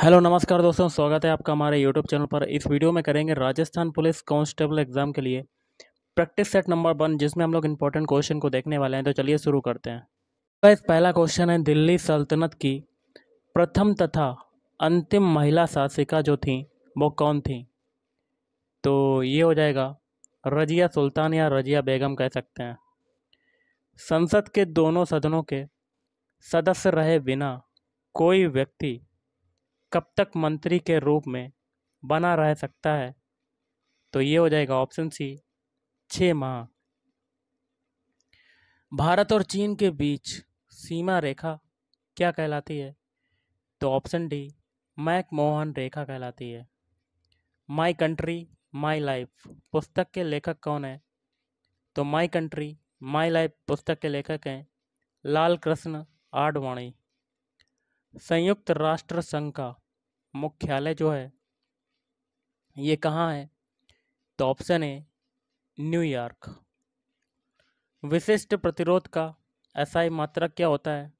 hello नमस्कार दोस्तों स्वागत है आपका हमारे यूट्यूब चैनल पर इस वीडियो में करेंगे राजस्थान पुलिस कांस्टेबल एग्ज़ाम के लिए प्रैक्टिस सेट नंबर वन जिसमें हम लोग इंपॉर्टेंट क्वेश्चन को देखने वाले हैं तो चलिए शुरू करते हैं बस पहला क्वेश्चन है दिल्ली सल्तनत की प्रथम तथा अंतिम महिला शासिका जो थी वो कौन थी तो ये हो जाएगा रजिया सुल्तान या रजिया बेगम कह सकते हैं संसद के दोनों सदनों के सदस्य रहे बिना कोई व्यक्ति कब तक मंत्री के रूप में बना रह सकता है तो ये हो जाएगा ऑप्शन सी छः माह भारत और चीन के बीच सीमा रेखा क्या कहलाती है तो ऑप्शन डी मैक मोहन रेखा कहलाती है माई कंट्री माई लाइफ पुस्तक के लेखक कौन है तो माई कंट्री माई लाइफ पुस्तक के लेखक हैं लाल कृष्ण आडवाणी संयुक्त राष्ट्र संघ का मुख्यालय जो है ये कहाँ है तो ऑप्शन है न्यूयॉर्क विशिष्ट प्रतिरोध का ही मात्रक क्या होता है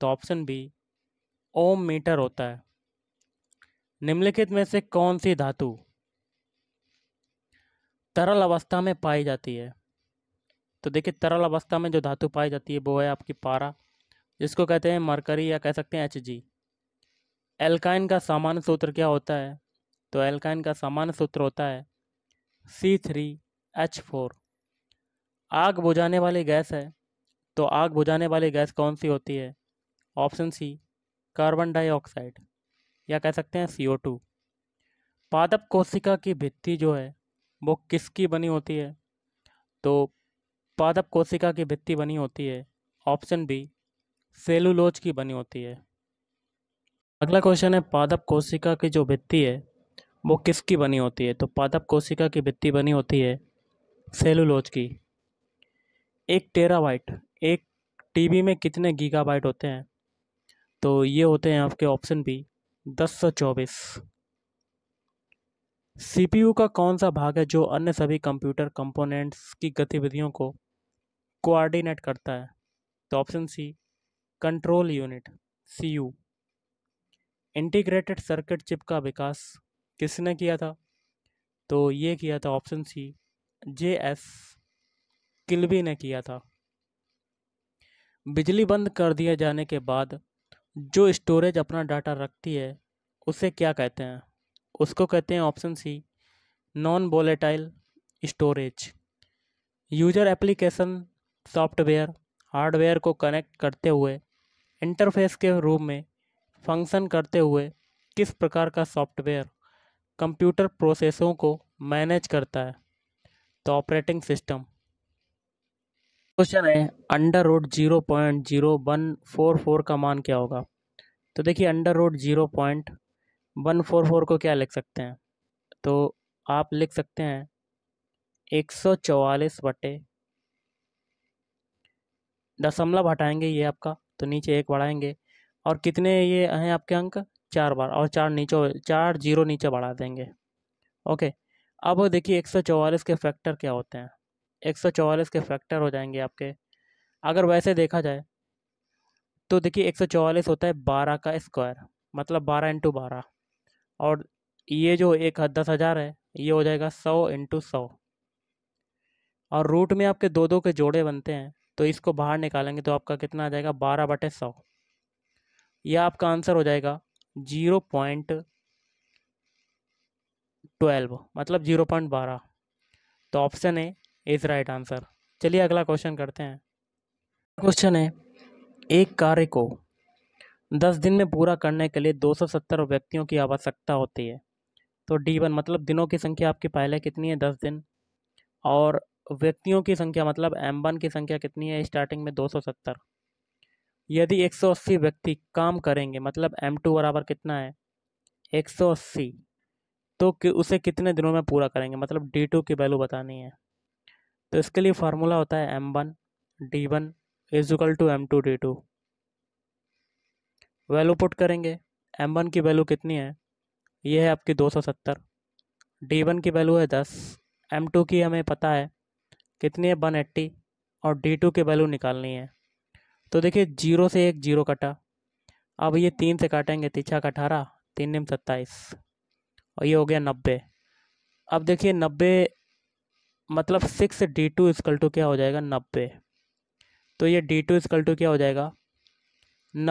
तो ऑप्शन बी ओम मीटर होता है निम्नलिखित में से कौन सी धातु तरल अवस्था में पाई जाती है तो देखिए तरल अवस्था में जो धातु पाई जाती है वो है आपकी पारा जिसको कहते हैं मरकरी या कह सकते हैं एच जी एल्काइन का सामान्य सूत्र क्या होता है तो एल्काइन का सामान्य सूत्र होता है सी थ्री एच फोर आग बुझाने वाली गैस है तो आग बुझाने वाली गैस कौन सी होती है ऑप्शन सी कार्बन डाइऑक्साइड या कह सकते हैं सी ओ टू पादप कोशिका की भित्ति जो है वो किसकी बनी होती है तो पादप कोशिका की भित्ति बनी होती है ऑप्शन बी सेलुलोज की बनी होती है अगला क्वेश्चन है पादप कोशिका की जो भित्ति है वो किसकी बनी होती है तो पादप कोशिका की भित्ति बनी होती है सेलुलोज की एक टेराबाइट एक टीबी में कितने गीगाबाइट होते हैं तो ये होते हैं आपके ऑप्शन बी दस सौ चौबीस सीपीयू का कौन सा भाग है जो अन्य सभी कंप्यूटर कंपोनेंट्स की गतिविधियों को कोऑर्डिनेट करता है तो option C control unit C U integrated circuit chip का विकास किसने किया था तो ये किया था ऑप्शन सी जे एस किलबी ने किया था बिजली बंद कर दिए जाने के बाद जो स्टोरेज अपना डाटा रखती है उसे क्या कहते हैं उसको कहते हैं option C non volatile storage user application software hardware को कनेक्ट करते हुए इंटरफेस के रूप में फंक्शन करते हुए किस प्रकार का सॉफ्टवेयर कंप्यूटर प्रोसेसों को मैनेज करता है तो ऑपरेटिंग सिस्टम क्वेश्चन है under root zero point zero one four four का मान क्या होगा तो देखिए under root zero point one four four को क्या लिख सकते हैं तो आप लिख सकते हैं एक सौ चवालीस बटे दशमलव हटाएंगे ये आपका तो नीचे एक बढ़ाएंगे और कितने ये हैं आपके अंक चार बार और चार नीचे चार जीरो नीचे बढ़ा देंगे ओके अब देखिए एक सौ चौवालीस के फैक्टर क्या होते हैं एक सौ चौवालीस के फैक्टर हो जाएंगे आपके अगर वैसे देखा जाए तो देखिए एक सौ चौवालीस होता है बारह का स्क्वायर मतलब बारह इंटू बारह और ये जो एक दस हज़ार है ये हो जाएगा सौ इंटू सौ और रूट में आपके दो दो के जोड़े बनते हैं तो इसको बाहर निकालेंगे तो आपका कितना आ जाएगा बारह बटे सौ यह आपका आंसर हो जाएगा जीरो पॉइंट ट्वेल्व मतलब जीरो पॉइंट बारह तो option A is right answer चलिए अगला क्वेश्चन करते हैं क्वेश्चन है एक कार्य को दस दिन में पूरा करने के लिए दो सौ सत्तर व्यक्तियों की आवश्यकता होती है तो डी वन मतलब दिनों की संख्या आपके पहले कितनी है दस दिन और व्यक्तियों की संख्या मतलब एम वन की संख्या कितनी है स्टार्टिंग में दो सौ सत्तर यदि 180 व्यक्ति काम करेंगे मतलब एम टू बराबर कितना है 180 तो कि उसे कितने दिनों में पूरा करेंगे मतलब डी टू की वैल्यू बतानी है तो इसके लिए फार्मूला होता है M one D one equal to M two D two value put करेंगे एम वन की वैल्यू कितनी है ये है आपकी दो सौ सत्तर डी वन की वैल्यू है दस एम टू की हमें पता है कितनी है वन एट्टी और डी टू की वैल्यू निकालनी है तो देखिए जीरो से एक जीरो कटा अब ये तीन से काटेंगे तीछा का अठारह तीन निम सत्ताईस और ये हो गया नब्बे अब देखिए नब्बे मतलब six D two equal to क्या हो जाएगा नब्बे तो ये डी टू स्कल टू क्या हो जाएगा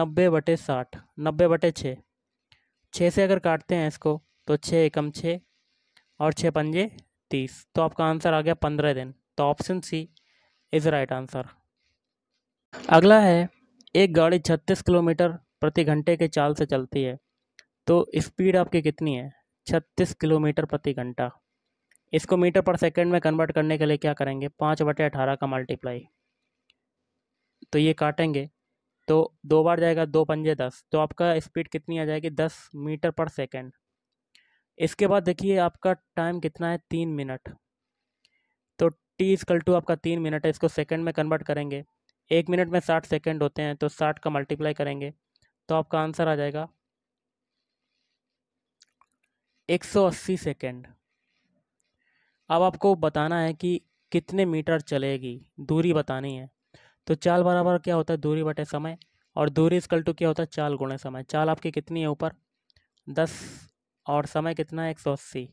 नब्बे बटे साठ नब्बे बटे छः छः से अगर काटते हैं इसको तो छः एकम छः और छः पंजे तीस तो आपका आंसर आ गया पंद्रह दिन तो option C is right answer अगला है एक गाड़ी छत्तीस किलोमीटर प्रति घंटे के चाल से चलती है तो स्पीड आपकी कितनी है छत्तीस किलोमीटर प्रति घंटा इसको मीटर पर सेकंड में कन्वर्ट करने के लिए क्या करेंगे पाँच बटे अठारह का मल्टीप्लाई तो ये काटेंगे तो दो बार जाएगा दो पंजे दस तो आपका स्पीड कितनी आ जाएगी दस मीटर पर सेकेंड इसके बाद देखिए आपका टाइम कितना है तीन मिनट तो टी स्कल टू आपका तीन मिनट है इसको सेकेंड में कन्वर्ट करेंगे एक मिनट में साठ सेकेंड होते हैं तो साठ का मल्टीप्लाई करेंगे तो आपका आंसर आ जाएगा एक सौ अस्सी सेकेंड अब आपको बताना है कि कितने मीटर चलेगी दूरी बतानी है तो चाल बराबर क्या होता है दूरी बटे समय और दूरी इसकल टू क्या होता है चाल गुणे समय चाल आपकी कितनी है ऊपर दस और समय कितना है एक सौ अस्सी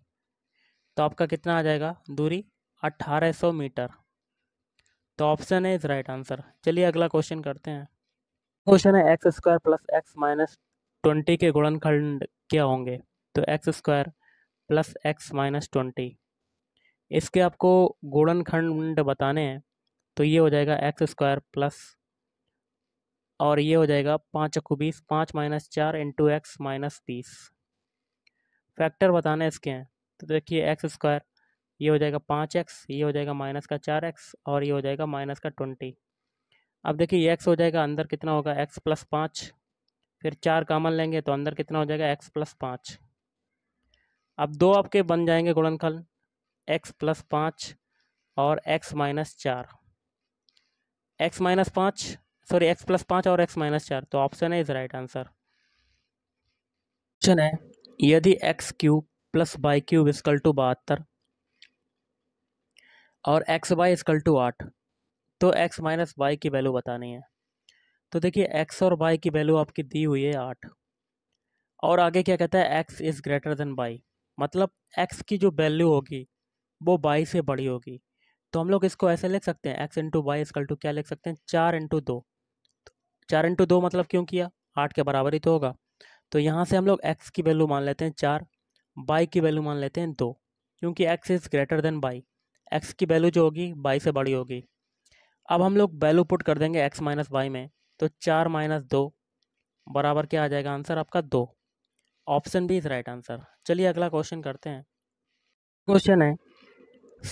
तो आपका कितना आ जाएगा दूरी अट्ठारह सौ मीटर तो ऑप्शन है इज राइट आंसर चलिए अगला क्वेश्चन करते हैं क्वेश्चन है x square plus x minus twenty के गुणनखंड क्या होंगे तो x square plus x minus twenty इसके आपको गुणनखंड बताने हैं तो ये हो जाएगा एक्स स्क्वायर प्लस और ये हो जाएगा पाँच अक्कू बीस पाँच माइनस चार इंटू एक्स माइनस बीस फैक्टर बताने इसके हैं तो देखिए एक्स स्क्वायर ये हो जाएगा पाँच एक्स ये हो जाएगा माइनस का चार एक्स और ये हो जाएगा माइनस का ट्वेंटी अब देखिए एक्स हो जाएगा अंदर कितना होगा एक्स प्लस पाँच फिर चार कामन लेंगे तो अंदर कितना हो जाएगा एक्स प्लस पाँच अब दो आपके बन जाएंगे गुणनखल एक्स प्लस पाँच और एक्स माइनस चार एक्स माइनस पाँच सॉरी एक्स प्लस पाँच और एक्स माइनस चार तो ऑप्शन है इज राइट आंसर क्वेश्चन है यदि x cube plus y cube equal to बहत्तर और एक्स वाई इजकल टू आठ तो एक्स माइनस वाई की वैल्यू बतानी है तो देखिए एक्स और वाई की वैल्यू आपकी दी हुई है आठ और आगे क्या कहता है x is greater than y मतलब एक्स की जो वैल्यू होगी वो वाई से बड़ी होगी तो हम लोग इसको ऐसे लिख सकते हैं x into y equal to क्या लिख सकते हैं चार इंटू दो चार इंटू दो मतलब क्यों किया आठ के बराबर ही तो होगा तो यहाँ से हम लोग एक्स की वैल्यू मान लेते हैं चार बाई की वैल्यू मान लेते हैं दो क्योंकि x is greater than y x की वैल्यू जो होगी बाई से बड़ी होगी अब हम लोग वैल्यू पुट कर देंगे एक्स माइनस बाई में तो चार माइनस दो बराबर क्या आ जाएगा आंसर आपका दो option B is right answer चलिए अगला क्वेश्चन करते हैं क्वेश्चन है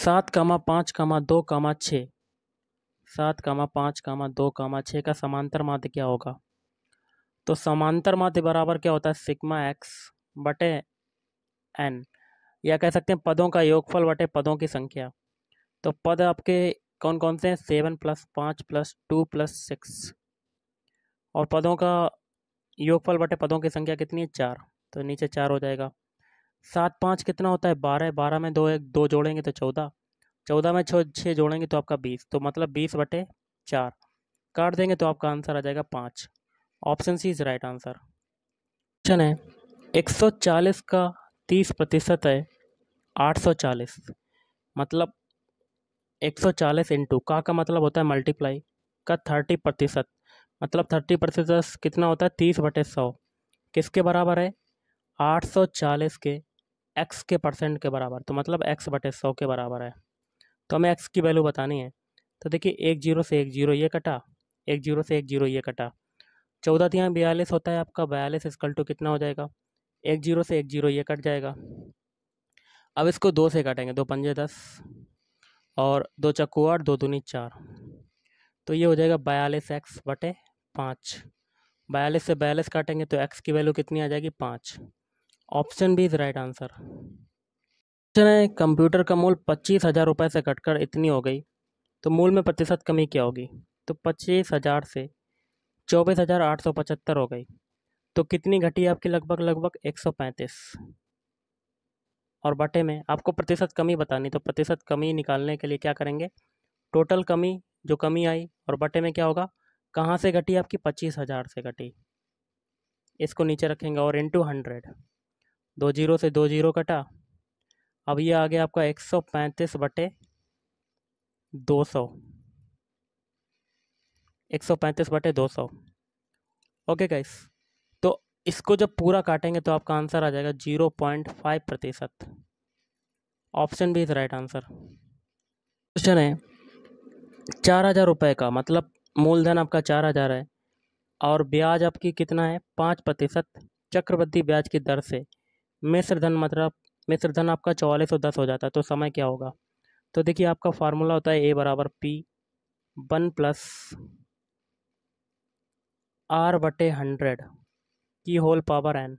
सात कामा पाँच कामा दो कामा छः सात कामा पाँच कामा दो कामा छः का समांतर माध्य क्या होगा तो समांतर माध्य बराबर क्या होता है सिग्मा एक्स बटे एन या कह सकते हैं पदों का योगफल बटे पदों की संख्या तो पद आपके कौन कौन से हैं सेवन प्लस पाँच प्लस टू प्लस सिक्स और पदों का योगफल बटे पदों की संख्या कितनी है चार तो नीचे चार हो जाएगा सात पाँच कितना होता है बारह बारह में दो एक दो जोड़ेंगे तो चौदह चौदह में छः छः जोड़ेंगे तो आपका बीस तो मतलब बीस बटे चार काट देंगे तो आपका आंसर आ जाएगा पाँच option C is right answer question है एक सौ चालीस का तीस प्रतिशत है आठ सौ चालीस मतलब एक सौ चालीस इंटू का का मतलब होता है मल्टीप्लाई का थर्टी प्रतिशत मतलब थर्टी प्रतिशत कितना होता है तीस बटे सौ किसके बराबर है आठ सौ चालीस के एक्स के परसेंट के बराबर तो मतलब एक्स बटे सौ के बराबर है तो हमें एक्स की वैल्यू बतानी है तो देखिए एक जीरो से एक जीरो ये कटा एक जीरो से एक जीरो ये कटा चौदह यहाँ बयालीस होता है आपका बयालीस स्कल टू कितना हो जाएगा एक जीरो से एक जीरो ये कट जाएगा अब इसको दो से काटेंगे दो पंजे दस और दो चक्कू आठ दो दूनी चार तो ये हो जाएगा बयालीस एक्स बटे पाँच बयालीस से बयालीस काटेंगे तो एक्स की वैल्यू कितनी आ जाएगी पाँच option B is right answer question है कंप्यूटर का मूल पच्चीस हज़ार रुपये से कटकर इतनी हो गई तो मूल में प्रतिशत कमी क्या होगी तो पच्चीस हज़ार से चौबीस हज़ार आठ सौ पचहत्तर हो गई तो कितनी घटी आपकी लगभग लगभग एक सौ पैंतीस और बटे में आपको प्रतिशत कमी बतानी तो प्रतिशत कमी निकालने के लिए क्या करेंगे टोटल कमी जो कमी आई और बटे में क्या होगा कहाँ से घटी आपकी पच्चीस हज़ार से घटी इसको नीचे रखेंगे और इंटू हंड्रेड दो जीरो से दो जीरो कटा अब ये आ गया आपका एक सौ पैंतीस बटे दो सौ एक सौ पैंतीस बटे दो सौ ओके गाइस इसको जब पूरा काटेंगे तो आपका आंसर आ जाएगा जीरो पॉइंट फाइव प्रतिशत option B is right answer question है चार हज़ार रुपये का मतलब मूलधन आपका चार हज़ार है और ब्याज आपकी कितना है पाँच प्रतिशत चक्रवृद्धि ब्याज की दर से मिश्र धन मतलब मिश्र धन आपका चौवालीस सौ दस हो जाता है तो समय क्या होगा तो देखिए आपका फार्मूला होता है ए बराबर पी वन प्लस आर बटे हंड्रेड की होल पावर एन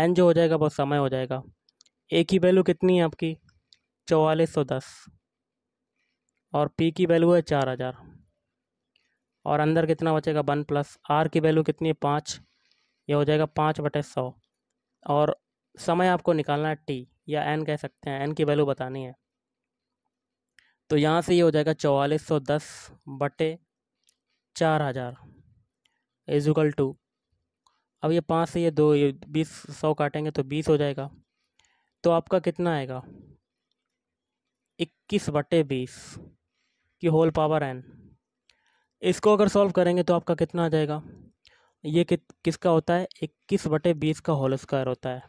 एन जो हो जाएगा वो समय हो जाएगा ए की वैल्यू कितनी है आपकी चौवालीस सौ दस और पी की वैल्यू है चार हज़ार और अंदर कितना बचेगा वन प्लस आर की वैल्यू कितनी है पाँच ये हो जाएगा पाँच बटे सौ और समय आपको निकालना है टी या एन कह सकते हैं एन की वैल्यू बतानी है तो यहाँ से ये हो जाएगा चौवालीस सौ दस बटे चार हज़ार इजुगल टू अब ये पाँच से ये दो ये बीस सौ काटेंगे तो बीस हो जाएगा तो आपका कितना आएगा इक्कीस बटे बीस की होल पावर एन इसको अगर सॉल्व करेंगे तो आपका कितना आ जाएगा ये कि, किसका होता है इक्कीस बटे बीस का होल स्क्वायर होता है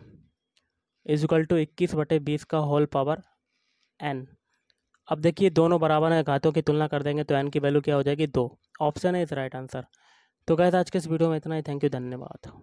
इजिकल टू इक्कीस बटे बीस का होल पावर एन अब देखिए दोनों बराबर हैं घातों की तुलना कर देंगे तो एन की वैल्यू क्या हो जाएगी दो ऑप्शन है इस राइट आंसर तो गैस आज के इस वीडियो में इतना ही थैंक यू धन्यवाद